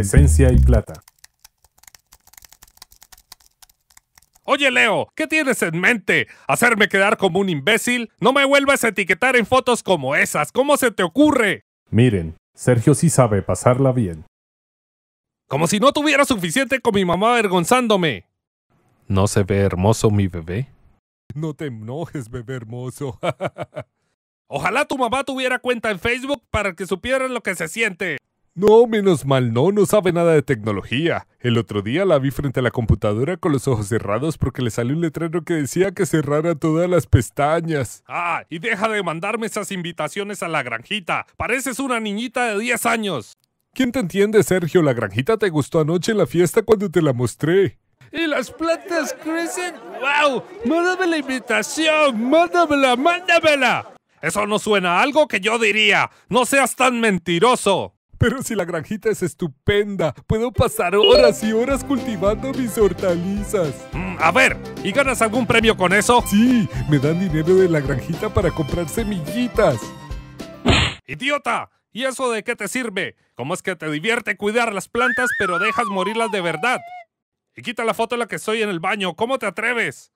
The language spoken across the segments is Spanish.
Esencia y plata. Oye Leo, ¿qué tienes en mente? ¿Hacerme quedar como un imbécil? No me vuelvas a etiquetar en fotos como esas, ¿cómo se te ocurre? Miren, Sergio sí sabe pasarla bien. Como si no tuviera suficiente con mi mamá avergonzándome. ¿No se ve hermoso mi bebé? No te enojes, bebé hermoso. Ojalá tu mamá tuviera cuenta en Facebook para que supieran lo que se siente. No, menos mal, no, no sabe nada de tecnología. El otro día la vi frente a la computadora con los ojos cerrados porque le salió un letrero que decía que cerrara todas las pestañas. Ah, y deja de mandarme esas invitaciones a la granjita. Pareces una niñita de 10 años. ¿Quién te entiende, Sergio? La granjita te gustó anoche en la fiesta cuando te la mostré. ¿Y las plantas crecen? ¡Wow! ¡Mándame la invitación! ¡Mándamela! ¡Mándamela! Eso no suena a algo que yo diría. No seas tan mentiroso. Pero si la granjita es estupenda, puedo pasar horas y horas cultivando mis hortalizas. Mm, a ver, ¿y ganas algún premio con eso? Sí, me dan dinero de la granjita para comprar semillitas. ¡Idiota! ¿Y eso de qué te sirve? ¿Cómo es que te divierte cuidar las plantas pero dejas morirlas de verdad? Y quita la foto de la que estoy en el baño, ¿cómo te atreves?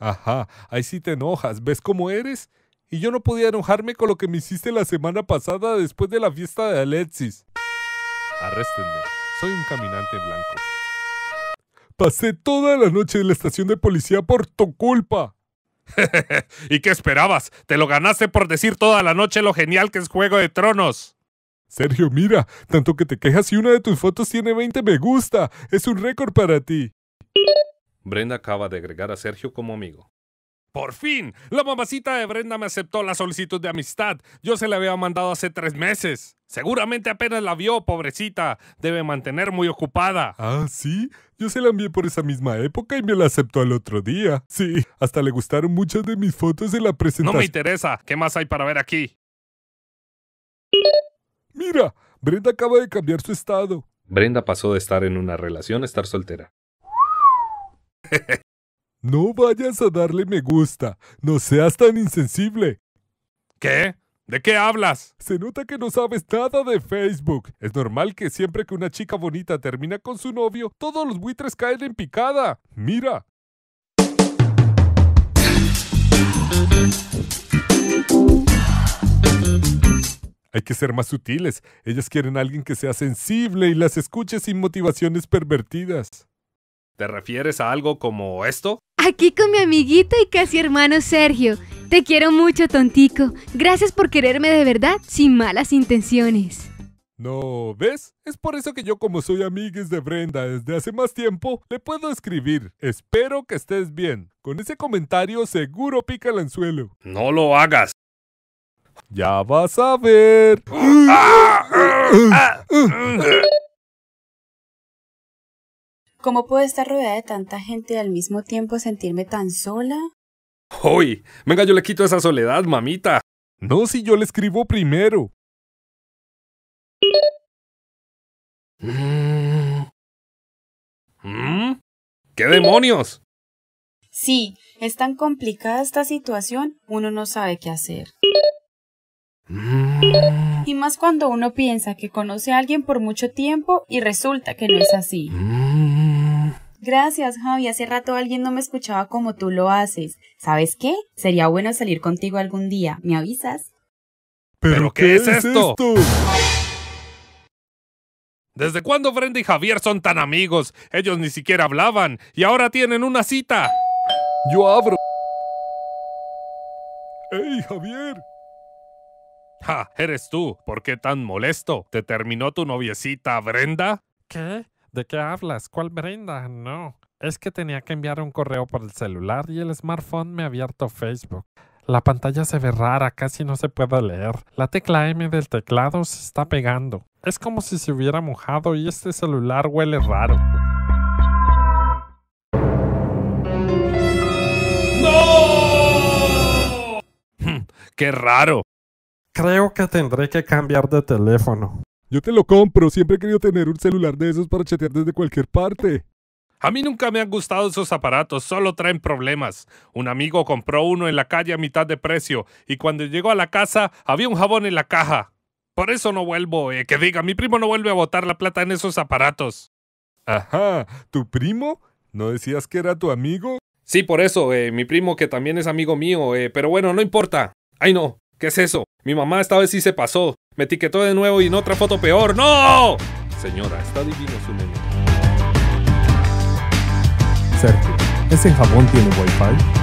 Ajá, ahí sí te enojas, ¿ves cómo eres? y yo no podía enojarme con lo que me hiciste la semana pasada después de la fiesta de Alexis. Arréstenme, soy un caminante blanco. Pasé toda la noche en la estación de policía por tu culpa. ¿Y qué esperabas? Te lo ganaste por decir toda la noche lo genial que es Juego de Tronos. Sergio, mira, tanto que te quejas y una de tus fotos tiene 20 me gusta. Es un récord para ti. Brenda acaba de agregar a Sergio como amigo. Por fin, la mamacita de Brenda me aceptó la solicitud de amistad. Yo se la había mandado hace tres meses. Seguramente apenas la vio, pobrecita. Debe mantener muy ocupada. Ah, sí. Yo se la envié por esa misma época y me la aceptó al otro día. Sí, hasta le gustaron muchas de mis fotos de la presentación. No me interesa. ¿Qué más hay para ver aquí? Mira, Brenda acaba de cambiar su estado. Brenda pasó de estar en una relación a estar soltera. No vayas a darle me gusta. No seas tan insensible. ¿Qué? ¿De qué hablas? Se nota que no sabes nada de Facebook. Es normal que siempre que una chica bonita termina con su novio, todos los buitres caen en picada. Mira. Hay que ser más sutiles. Ellas quieren a alguien que sea sensible y las escuche sin motivaciones pervertidas. ¿Te refieres a algo como esto? Aquí con mi amiguito y casi hermano Sergio. Te quiero mucho, tontico. Gracias por quererme de verdad, sin malas intenciones. No, ¿ves? Es por eso que yo como soy amigues de Brenda desde hace más tiempo, le puedo escribir. Espero que estés bien. Con ese comentario seguro pica el anzuelo. No lo hagas. Ya vas a ver. ¡Ah! ¡Ah! ¡Ah! ¿Cómo puedo estar rodeada de tanta gente y al mismo tiempo sentirme tan sola? ¡Hoy! Venga, yo le quito esa soledad, mamita. No, si yo le escribo primero. Mm. Mm. ¿Qué demonios? Sí, es tan complicada esta situación, uno no sabe qué hacer. Mm. Y más cuando uno piensa que conoce a alguien por mucho tiempo y resulta que no es así. Gracias, Javi. Hace rato alguien no me escuchaba como tú lo haces. ¿Sabes qué? Sería bueno salir contigo algún día. ¿Me avisas? ¿Pero, qué, es, esto? ¿Desde cuándo Brenda y Javier son tan amigos? Ellos ni siquiera hablaban y ahora tienen una cita. Yo abro. ¡Ey, Javier! ¡Ja! Eres tú. ¿Por qué tan molesto? ¿Te terminó tu noviecita, Brenda? ¿Qué? ¿De qué hablas? ¿Cuál Brenda? No. Es que tenía que enviar un correo por el celular y el smartphone me ha abierto Facebook. La pantalla se ve rara, casi no se puede leer. La tecla M del teclado se está pegando. Es como si se hubiera mojado y este celular huele raro. ¡No! ¡Qué raro! Creo que tendré que cambiar de teléfono. Yo te lo compro, siempre he querido tener un celular de esos para chatear desde cualquier parte. A mí nunca me han gustado esos aparatos, solo traen problemas. Un amigo compró uno en la calle a mitad de precio y cuando llegó a la casa había un jabón en la caja. Por eso no vuelvo, eh, que diga, mi primo no vuelve a botar la plata en esos aparatos. Ajá, ¿tu primo? ¿No decías que era tu amigo? Sí, por eso, eh, mi primo que también es amigo mío, eh, pero bueno, no importa. Ay no, ¿qué es eso? Mi mamá esta vez sí se pasó. Me etiquetó de nuevo y en otra foto peor. ¡No! Señora, está divino su menú. Sergio, ¿ese jabón tiene wifi?